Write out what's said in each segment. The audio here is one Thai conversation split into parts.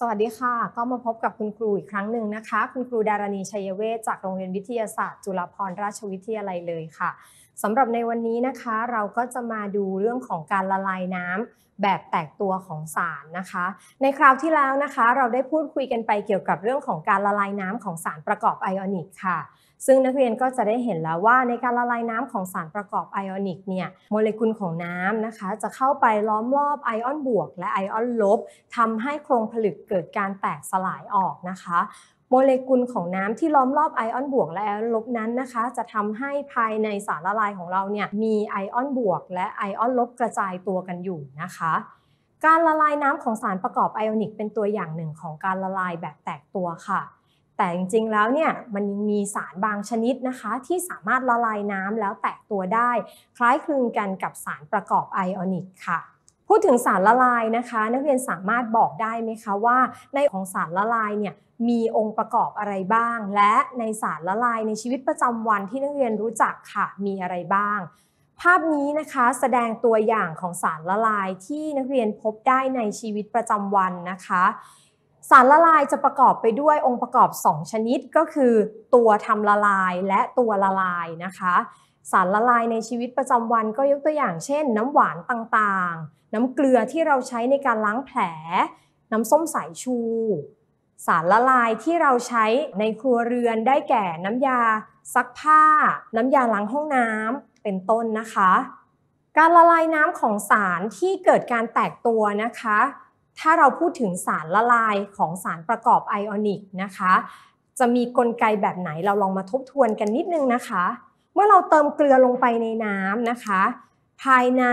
สวัสดีค่ะ ก็มาพบกับคุณครูอีกครั้งหนึ่งนะคะ คุณครูดารณีชัยเวชจากโรงเรียนวิทยาศาสตร์จุฬาภรณราชวิทยาลัยเลยค่ะสำหรับในวันนี้นะคะเราก็จะมาดูเรื่องของการละลายน้ำแบบแตกตัวของสารนะคะ ในคราวที่แล้วนะคะ เราได้พูดคุยกันไปเกี่ยวกับเรื่องของการละลายน้ำของสารประกอบไอออนิกค่ะ ซึ่งนักเรียนก็จะได้เห็นแล้วว่า ในการละลายน้ำของสารประกอบไอออนิกเนี่ยโมเลกุลของน้ำนะคะ จะเข้าไปล้อมรอบไอออนบวกและไอออนลบทำให้โครงผลึกเกิดการแตกสลายออกนะคะโมเลกุลของน้ำที่ล้อมรอบไอออนบวกและไอออนลบนั้นนะคะจะทำให้ภายในสารละลายของเราเนี่ยมีไอออนบวก และไอออนลบกระจายตัวกันอยู่นะคะ การละลายน้ำของสารประกอบไอออนิกเป็นตัวอย่างหนึ่งของการละลายแบบแตกตัวค่ะ แต่จริง ๆแล้วเนี่ยมันยังมีสารบางชนิดนะคะ ที่สามารถละลายน้ำแล้วแตกตัวได้ คล้ายคลึงกันกับสารประกอบไอออนิกค่ะพูดถึงสารละลายนะคะ นักเรียนสามารถบอกได้ไหมคะว่าในของสารละลายเนี่ยมีองค์ประกอบอะไรบ้าง และในสารละลายในชีวิตประจำวันที่นักเรียนรู้จักค่ะมีอะไรบ้าง ภาพนี้นะคะแสดงตัวอย่างของสารละลายที่นักเรียนพบได้ในชีวิตประจำวันนะคะ สารละลายจะประกอบไปด้วยองค์ประกอบ 2 ชนิดก็คือ ตัวทำละลายและตัวละลายนะคะสารละลายในชีวิตประจำวันก็ยกตัวอย่างเช่น น้ำหวานต่างๆ น้ำเกลือที่เราใช้ในการล้างแผล น้ำส้มสายชู สารละลายที่เราใช้ในครัวเรือนได้แก่น้ำยาซักผ้า น้ำยาล้างห้องน้ำเป็นต้นนะคะ การละลายน้ำของสารที่เกิดการแตกตัวนะคะ ถ้าเราพูดถึงสารละลายของสารประกอบไอออนิกนะคะจะมีกลไกแบบไหนเราลองมาทบทวนกันนิดนึงนะคะเมื่อเราเติมเกลือลงไปในน้ำนะคะ ภายใน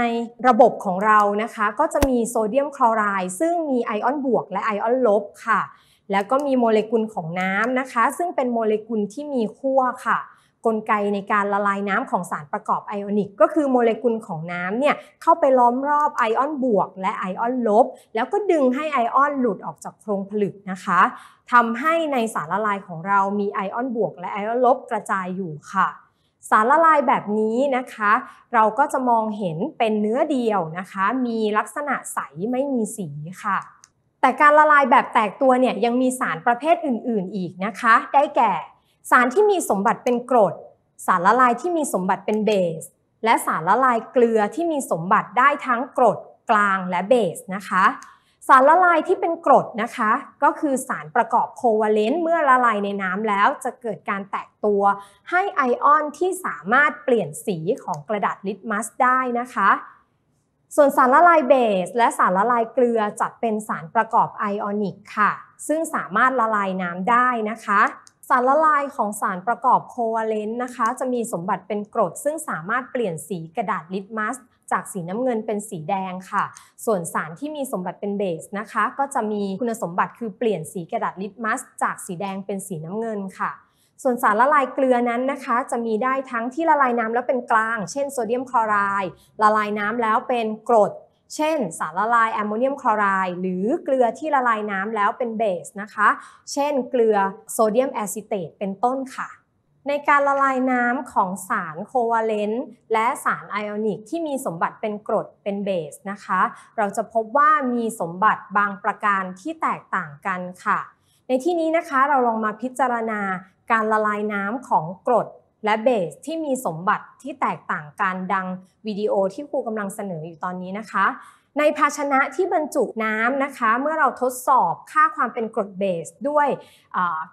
ระบบของเรานะคะ ก็จะมีโซเดียมคลอไรด์ซึ่งมีไอออนบวกและไอออนลบค่ะ แล้วก็มีโมเลกุลของน้ำนะคะ ซึ่งเป็นโมเลกุลที่มีขั้วค่ะ กลไกในการละลายน้ำของสารประกอบไอออนิกก็คือโมเลกุลของน้ำเนี่ยเข้าไปล้อมรอบไอออนบวกและไอออนลบ แล้วก็ดึงให้ไอออนหลุดออกจากโครงผลึกนะคะทำให้ในสารละลายของเรามีไอออนบวกและไอออนลบกระจายอยู่ค่ะสารละลายแบบนี้นะคะ เราก็จะมองเห็นเป็นเนื้อเดียวนะคะ มีลักษณะใสไม่มีสีค่ะ แต่การละลายแบบแตกตัวเนี่ยยังมีสารประเภทอื่นๆอีกนะคะ ได้แก่ สารที่มีสมบัติเป็นกรด สารละลายที่มีสมบัติเป็นเบส และสารละลายเกลือที่มีสมบัติได้ทั้งกรด กลางและเบสนะคะสารละลายที่เป็นกรดนะคะ ก็คือสารประกอบโคเวเลนต์เมื่อละลายในน้ำแล้วจะเกิดการแตกตัว ให้ไอออนที่สามารถเปลี่ยนสีของกระดาษลิตมัสได้นะคะ ส่วนสารละลายเบส และสารละลายเกลือจัดเป็นสารประกอบไอออนิก ค่ะ ซึ่งสามารถละลายน้ำได้นะคะ สารละลายของสารประกอบโคเวเลนต์นะคะจะมีสมบัติเป็นกรดซึ่งสามารถเปลี่ยนสีกระดาษลิตมัสจากสีน้ำเงินเป็นสีแดงค่ะ ส่วนสารที่มีสมบัติเป็นเบสนะคะ ก็จะมีคุณสมบัติคือเปลี่ยนสีกระดาษลิปมัสจากสีแดงเป็นสีน้ำเงินค่ะ ส่วนสารละลายเกลือนั้นนะคะ จะมีได้ทั้งที่ละลายน้ำแล้วเป็นกลาง เช่นโซเดียมคลอไรด์ละลายน้ำแล้วเป็นกรด เช่น สารละลายแอมโมเนียมคลอไรด์หรือเกลือที่ละลายน้ำแล้วเป็นเบสนะคะ เช่นเกลือโซเดียมแอซิเตตเป็นต้นค่ะในการละลายน้ำของสารโควาเลนต์และสารไอออนิกที่มีสมบัติเป็นกรดเป็นเบสนะคะ เราจะพบว่ามีสมบัติบางประการที่แตกต่างกันค่ะ ในที่นี้นะคะเราลองมาพิจารณาการละลายน้ำของกรดและเบสที่มีสมบัติที่แตกต่างกันดังวิดีโอที่ครูกำลังเสนออยู่ตอนนี้นะคะ ในภาชนะที่บรรจุน้ำนะคะเมื่อเราทดสอบค่าความเป็นกรดเบสด้วย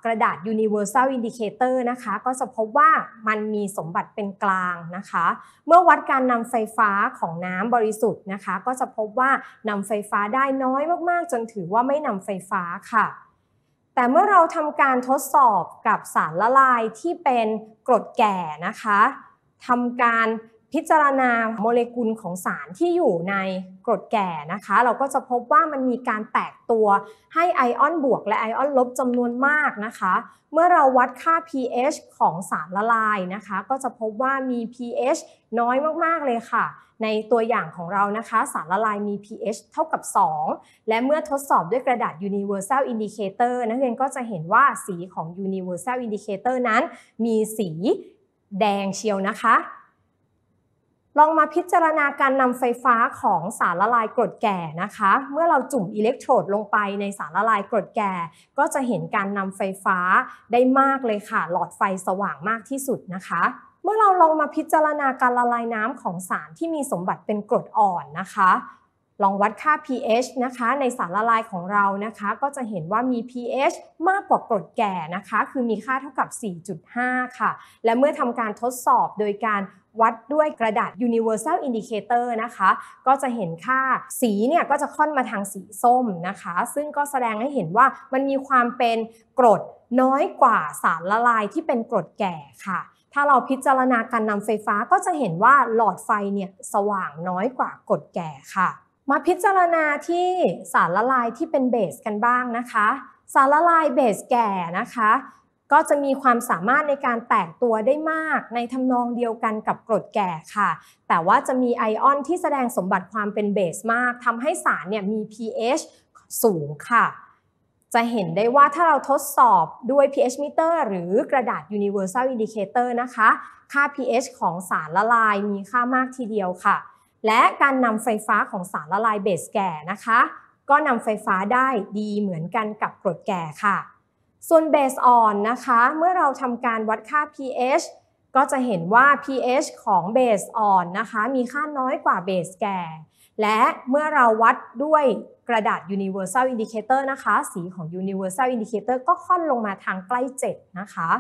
กระดาษ Universal Indicator นะคะ ก็จะพบว่ามันมีสมบัติเป็นกลางนะคะ เมื่อวัดการนำไฟฟ้าของน้ำบริสุทธิ์นะคะ ก็จะพบว่านำไฟฟ้าได้น้อยมากๆ จนถือว่าไม่นำไฟฟ้าค่ะแต่เมื่อเราทำการทดสอบกับสารละลายที่เป็นกรดแก่นะคะทำการพิจารณาโมเลกุลของสารที่อยู่ในกรดแก่นะคะ เราก็จะพบว่ามันมีการแตกตัวให้ไอออนบวกและไอออนลบจำนวนมากนะคะ เมื่อเราวัดค่า pH ของสารละลายนะคะ ก็จะพบว่ามี pH น้อยมาก ๆ เลยค่ะ ในตัวอย่างของเรานะคะ สารละลายมี pH เท่ากับ 2 และเมื่อทดสอบด้วยกระดาษ universal indicator นักเรียนก็จะเห็นว่าสีของ universal indicator นั้นมีสีแดงเชียวนะคะลองมาพิจารณาการนำไฟฟ้าของสารละลายกรดแก่นะคะ เมื่อเราจุ่มอิเล็กโทรดลงไปในสารละลายกรดแก่ ก็จะเห็นการนำไฟฟ้าได้มากเลยค่ะ หลอดไฟสว่างมากที่สุดนะคะ เมื่อเราลองมาพิจารณาการละลายน้ำของสารที่มีสมบัติเป็นกรดอ่อนนะคะลองวัดค่า pH นะคะ ในสารละลายของเรานะคะ ก็จะเห็นว่ามี pH มากกว่ากรดแก่นะคะ คือมีค่าเท่ากับ 4.5 ค่ะ และเมื่อทำการทดสอบโดยการวัดด้วยกระดาษ universal indicator นะคะ ก็จะเห็นค่าสีเนี่ยก็จะค่อนมาทางสีส้มนะคะ ซึ่งก็แสดงให้เห็นว่ามันมีความเป็นกรดน้อยกว่าสารละลายที่เป็นกรดแก่ค่ะ ถ้าเราพิจารณาการนำไฟฟ้าก็จะเห็นว่าหลอดไฟเนี่ยสว่างน้อยกว่ากรดแก่ค่ะมาพิจารณาที่สารละลายที่เป็นเบสกันบ้างนะคะ สารละลายเบสแก่นะคะ ก็จะมีความสามารถในการแตกตัวได้มากในทำนองเดียวกันกับกรดแก่ค่ะ แต่ว่าจะมีไอออนที่แสดงสมบัติความเป็นเบสมากทำให้สารเนี่ยมี pH สูงค่ะ จะเห็นได้ว่าถ้าเราทดสอบด้วย pH meter หรือกระดาษ universal indicator นะคะ ค่า pH ของสารละลายมีค่ามากทีเดียวค่ะและการนำไฟฟ้าของสารละลายเบสแก่นะคะ ก็นำไฟฟ้าได้ดีเหมือนกันกับกรดแก่ค่ะ ส่วนเบสอ่อนนะคะ เมื่อเราทำการวัดค่า pH ก็จะเห็นว่า pH ของเบสอ่อนนะคะ มีค่าน้อยกว่าเบสแก่และเมื่อเราวัดด้วยกระดาษ universal indicator นะคะ สีของ universal indicator ก็ค่อนลงมาทางใกล้ 7 นะคะ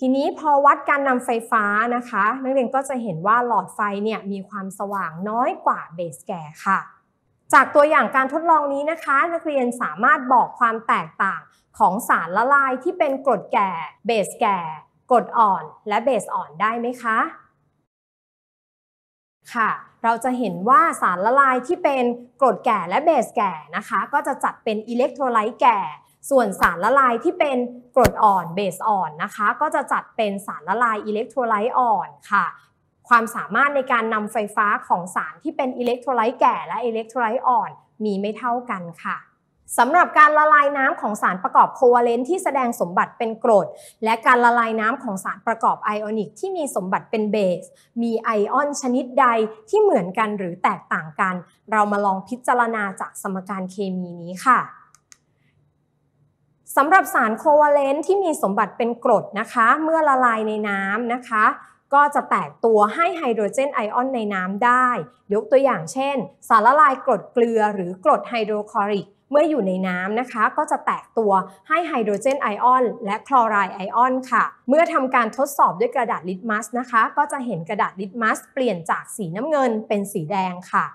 ทีนี้พอวัดการนำไฟฟ้านะคะ นักเรียนก็จะเห็นว่าหลอดไฟเนี่ยมีความสว่างน้อยกว่าเบสแก่ค่ะ จากตัวอย่างการทดลองนี้นะคะ นักเรียนสามารถบอกความแตกต่างของสารละลายที่เป็นกรดแก่เบสแก่กรดอ่อนและเบสอ่อนได้ไหมคะค่ะเราจะเห็นว่าสารละลายที่เป็นกรดแก่และเบสแก่นะคะก็จะจัดเป็นอิเล็กโทรไลต์แก่ส่วนสารละลายที่เป็นกรดอ่อนเบสอ่อนนะคะ ก็จะจัดเป็นสารละลายอิเล็กโทรไลต์อ่อน ค่ะ ความสามารถในการนำไฟฟ้าของสารที่เป็นอิเล็กโทรไลต์แก่และอิเล็กโทรไลต์อ่อน มีไม่เท่ากันค่ะสำหรับการละลายน้ำของสารประกอบโควาเลนที่แสดงสมบัติเป็นกรด และการละลายน้ำของสารประกอบไอออนิกที่มีสมบัติเป็นเบส มีไอออน ชนิดใดที่เหมือนกันหรือแตกต่างกัน เรามาลองพิจารณาจากสมการเคมีนี้ค่ะสำหรับสารโควาเลนต์ที่มีสมบัติเป็นกรดนะคะ เมื่อละลายในน้ำนะคะ ก็จะแตกตัวให้ไฮโดรเจนไอออนในน้ำได้ ยกตัวอย่างเช่น สารละลายกรดเกลือ หรือกรดไฮโดรคลอริกเมื่ออยู่ในน้ำนะคะ ก็จะแตกตัวให้ไฮโดรเจนไอออนและคลอไรด์ไอออนค่ะ เมื่อทำการทดสอบด้วยกระดาษลิตมัสนะคะก็จะเห็นกระดาษลิตมัสเปลี่ยนจากสีน้ำเงินเป็นสีแดงค่ะ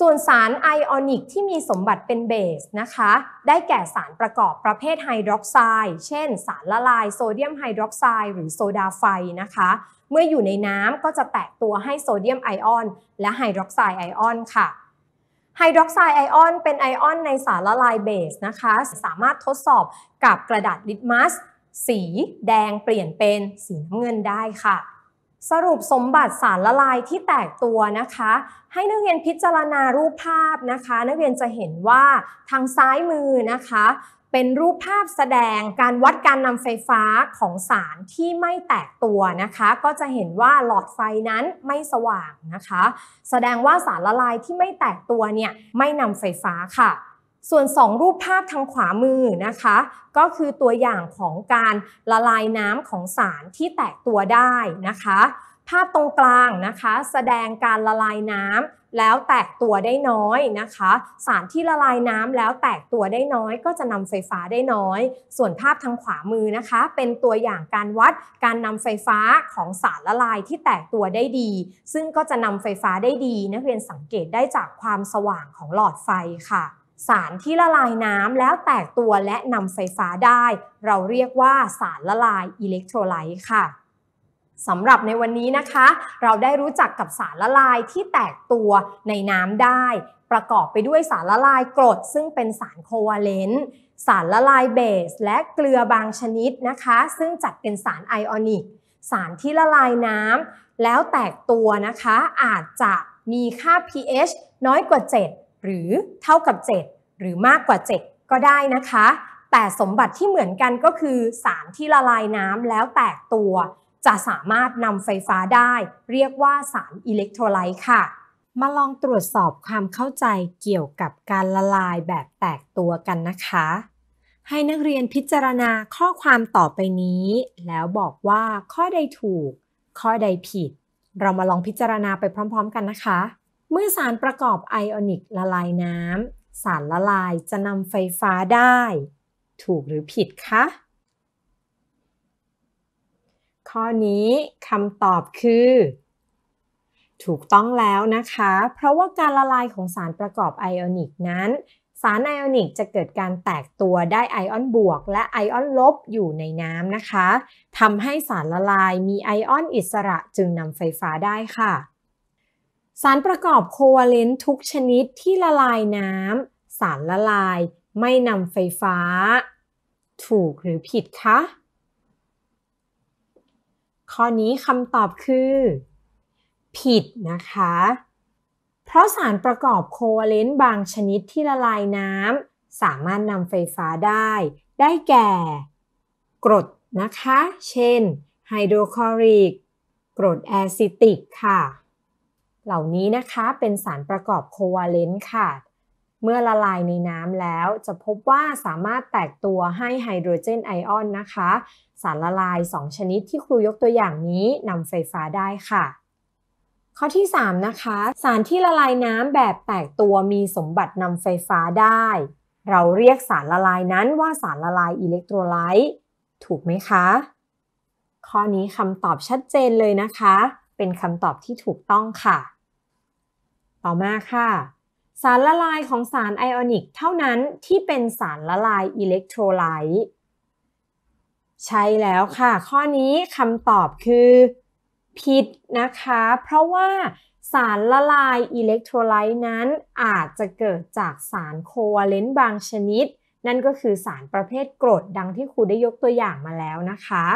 ส่วนสารไอออนิกที่มีสมบัติเป็นเบสนะคะ ได้แก่สารประกอบประเภท ไฮดรอกไซด์ เช่น สารละลายโซเดียมไฮดรอกไซด์หรือโซดาไฟนะคะ เมื่ออยู่ในน้ำก็จะแตกตัวให้โซเดียมไอออนและไฮดรอกไซด์ไอออนค่ะ ไฮดรอกไซด์ไอออนเป็นไอออนในสารละลายเบสนะคะ สามารถทดสอบกับกระดาษลิตมัสสีแดงเปลี่ยนเป็นสีน้ำเงินได้ค่ะสรุปสมบัติสารละลายที่แตกตัวนะคะ ให้นักเรียนพิจารณารูปภาพนะคะ นักเรียนจะเห็นว่าทางซ้ายมือนะคะ เป็นรูปภาพแสดงการวัดการนำไฟฟ้าของสารที่ไม่แตกตัวนะคะ ก็จะเห็นว่าหลอดไฟนั้นไม่สว่างนะคะ แสดงว่าสารละลายที่ไม่แตกตัวเนี่ยไม่นำไฟฟ้าค่ะส่วน 2 รูปภาพทางขวามือนะคะ ก็คือตัวอย่างของการละลายน้ำของสารที่แตกตัวได้นะคะ ภาพตรงกลางนะคะ แสดงการละลายน้ำแล้วแตกตัวได้น้อยนะคะ สารที่ละลายน้ำแล้วแตกตัวได้น้อย ก็จะนำไฟฟ้าได้น้อย ส่วนภาพทางขวามือนะคะ เป็นตัวอย่างการวัดการนำไฟฟ้าของสารละลายที่แตกตัวได้ดี ซึ่งก็จะนำไฟฟ้าได้ดีนักเรียนสังเกตได้จากความสว่างของหลอดไฟค่ะสารที่ละลายน้ำแล้วแตกตัวและนำไฟฟ้าได้ เราเรียกว่าสารละลายอิเล็กโทรไลต์ค่ะสำหรับในวันนี้นะคะ เราได้รู้จักกับสารละลายที่แตกตัวในน้ำได้ ประกอบไปด้วยสารละลายกรดซึ่งเป็นสารโควาเลนต์สารละลายเบส และเกลือบางชนิดนะคะซึ่งจัดเป็นสารไอออนิกสารที่ละลายน้ำแล้วแตกตัวนะคะ อาจจะมีค่า pH น้อยกว่า 7หรือเท่ากับ 7 หรือมากกว่า 7 ก็ได้นะคะ แต่สมบัติที่เหมือนกันก็คือ สารที่ละลายน้ำแล้วแตกตัว จะสามารถนำไฟฟ้าได้ เรียกว่าสารอิเล็กโทรไลต์ค่ะ มาลองตรวจสอบความเข้าใจเกี่ยวกับการละลายแบบแตกตัวกันนะคะ ให้นักเรียนพิจารณาข้อความต่อไปนี้ แล้วบอกว่าข้อใดถูก ข้อใดผิด เรามาลองพิจารณาไปพร้อม ๆ กันนะคะเมื่อสารประกอบ ไอออนิกละลายน้ำสารละลายจะนำไฟฟ้าได้ ถูกหรือผิดคะ ข้อนี้คำตอบคือ ถูกต้องแล้วนะคะ เพราะว่าการละลายของสารประกอบ ไอออนิกนั้น สารไอออนิกจะเกิดการแตกตัวได้ไอออนบวกและไอออนลบอยู่ในน้ำนะคะทำให้สารละลายมีไอออนอิสระจึงนำไฟฟ้าได้ค่ะสารประกอบโควาเลนต์ทุกชนิดที่ละลายน้ำสารละลายไม่นำไฟฟ้า ถูกหรือผิดคะข้อนี้คำตอบคือ ผิดนะคะ เพราะสารประกอบโควาเลนต์บางชนิดที่ละลายน้ำสามารถนำไฟฟ้าได้ ได้แก่ กรดนะคะ เช่นไฮโดรคลอริกกรดแอซิติกค่ะเหล่านี้นะคะเป็นสารประกอบโควาเลนต์ค่ะ เมื่อละลายในน้ำแล้วจะพบว่าสามารถแตกตัวให้ไฮโดรเจนไอออนนะคะ สารละลาย 2 ชนิดที่ครูยกตัวอย่างนี้นำไฟฟ้าได้ค่ะ ข้อที่ 3 นะคะ สารที่ละลายน้ำแบบแตกตัวมีสมบัตินำไฟฟ้าได้ เราเรียกสารละลายนั้นว่าสารละลายอิเล็กโทรไลต์ถูกไหมคะ ข้อนี้คำตอบชัดเจนเลยนะคะ เป็นคำตอบที่ถูกต้องค่ะต่อมาค่ะสารละลายของสารไอออนิกเท่านั้นที่เป็นสารละลายอิเล็กโทรไลต์ใช่แล้วค่ะ ข้อนี้คำตอบคือผิดนะคะ เพราะว่าสารละลายอิเล็กโทรไลต์นั้นอาจจะเกิดจากสารโควาเลนต์บางชนิด นั่นก็คือสารประเภทกรด ดังที่ครูได้ยกตัวอย่างมาแล้วนะคะ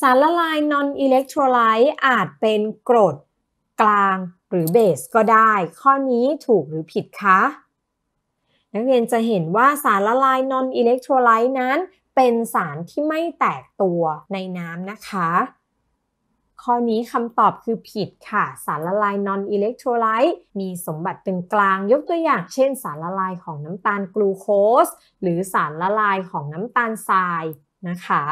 สารละลายนอนอิเล็กโทรไลต์อาจเป็นกรดกลางหรือเบสก็ได้ ข้อนี้ถูกหรือผิดคะนักเรียนจะเห็นว่าสารละลายนอนอิเล็กโทรไลต์นั้นเป็นสารที่ไม่แตกตัวในน้ำนะคะ ข้อนี้คำตอบคือผิดค่ะ สารละลายนอนอิเล็กโทรไลต์มีสมบัติเป็นกลาง ยกตัวอย่างเช่นสารละลายของน้ำตาลกลูโคสหรือสารละลายของน้ำตาลทรายนะคะ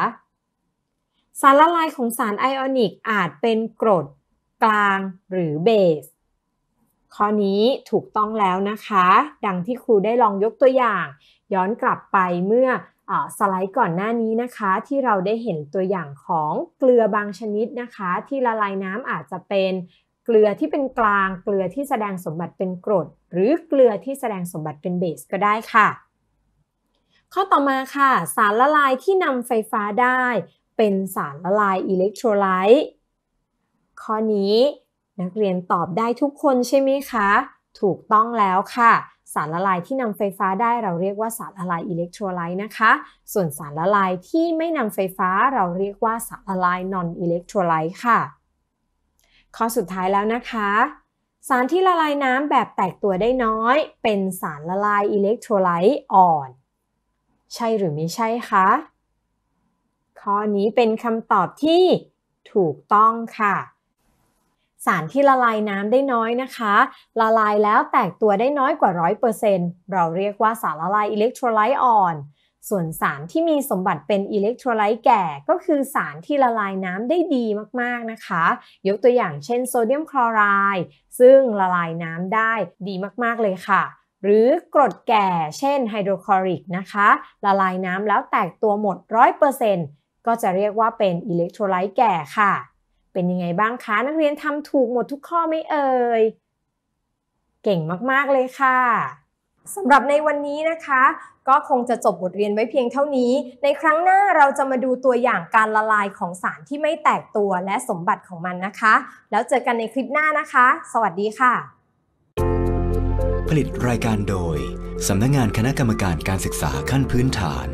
สารละลายของสารไอออนิกอาจเป็นกรดกลางหรือเบส ข้อนี้ถูกต้องแล้วนะคะ ดังที่ครูได้ลองยกตัวอย่าง ย้อนกลับไปเมื่ออสไลด์ก่อนหน้านี้นะคะ ที่เราได้เห็นตัวอย่างของเกลือบางชนิดนะคะ ที่ละลายน้ำอาจจะเป็น เกลือที่เป็นกลางเกลือที่แสดงสมบัติเป็นกรด หรือเกลือที่แสดงสมบัติเป็นเบสก็ได้ค่ะ ข้อต่อมาค่ะสารละลายที่นำไฟฟ้าได้เป็นสารละลายอิเล็กโทรไลต์ข้อนี้นักเรียนตอบได้ทุกคนใช่ไหมคะ ถูกต้องแล้วค่ะ สารละลายที่นำไฟฟ้าได้เราเรียกว่าสารละลายอิเล็กโทรไลต์นะคะ ส่วนสารละลายที่ไม่นำไฟฟ้าเราเรียกว่าสารละลายนอนอิเล็กโทรไลต์ค่ะ ข้อสุดท้ายแล้วนะคะ สารที่ละลายน้ำแบบแตกตัวได้น้อย เป็นสารละลายอิเล็กโทรไลต์อ่อน ใช่หรือไม่ใช่คะข้อนี้เป็นคำตอบที่ถูกต้องค่ะสารที่ละลายน้ำได้น้อยนะคะ ละลายแล้วแตกตัวได้น้อยกว่า 100%เราเรียกว่าสารละลายอิเล็กโทรไลต์อ่อน ส่วนสารที่มีสมบัติเป็นอิเล็กโทรไลต์แก่ก็คือสารที่ละลายน้ำได้ดีมากๆนะคะ ยกตัวอย่างเช่นโซเดียมคลอไรด์ ซึ่งละลายน้ำได้ดีมากๆเลยค่ะ หรือกรดแก่ เช่นไฮโดรคลอริกนะคะ ละลายน้ำแล้วแตกตัวหมด100%ก็จะเรียกว่าเป็นอิเล็กโทรไลต์แก่ค่ะเป็นยังไงบ้างคะนักเรียนทำถูกหมดทุกข้อไม่เอ่ยเก่งมากๆเลยค่ะสำหรับในวันนี้นะคะ ก็คงจะจบบทเรียนไว้เพียงเท่านี้ ในครั้งหน้าเราจะมาดูตัวอย่างการละลายของสารที่ไม่แตกตัวและสมบัติของมันนะคะ แล้วเจอกันในคลิปหน้านะคะ สวัสดีค่ะ ผลิตรายการโดยสำนักงงานคณะกรรมการการศึกษาขั้นพื้นฐาน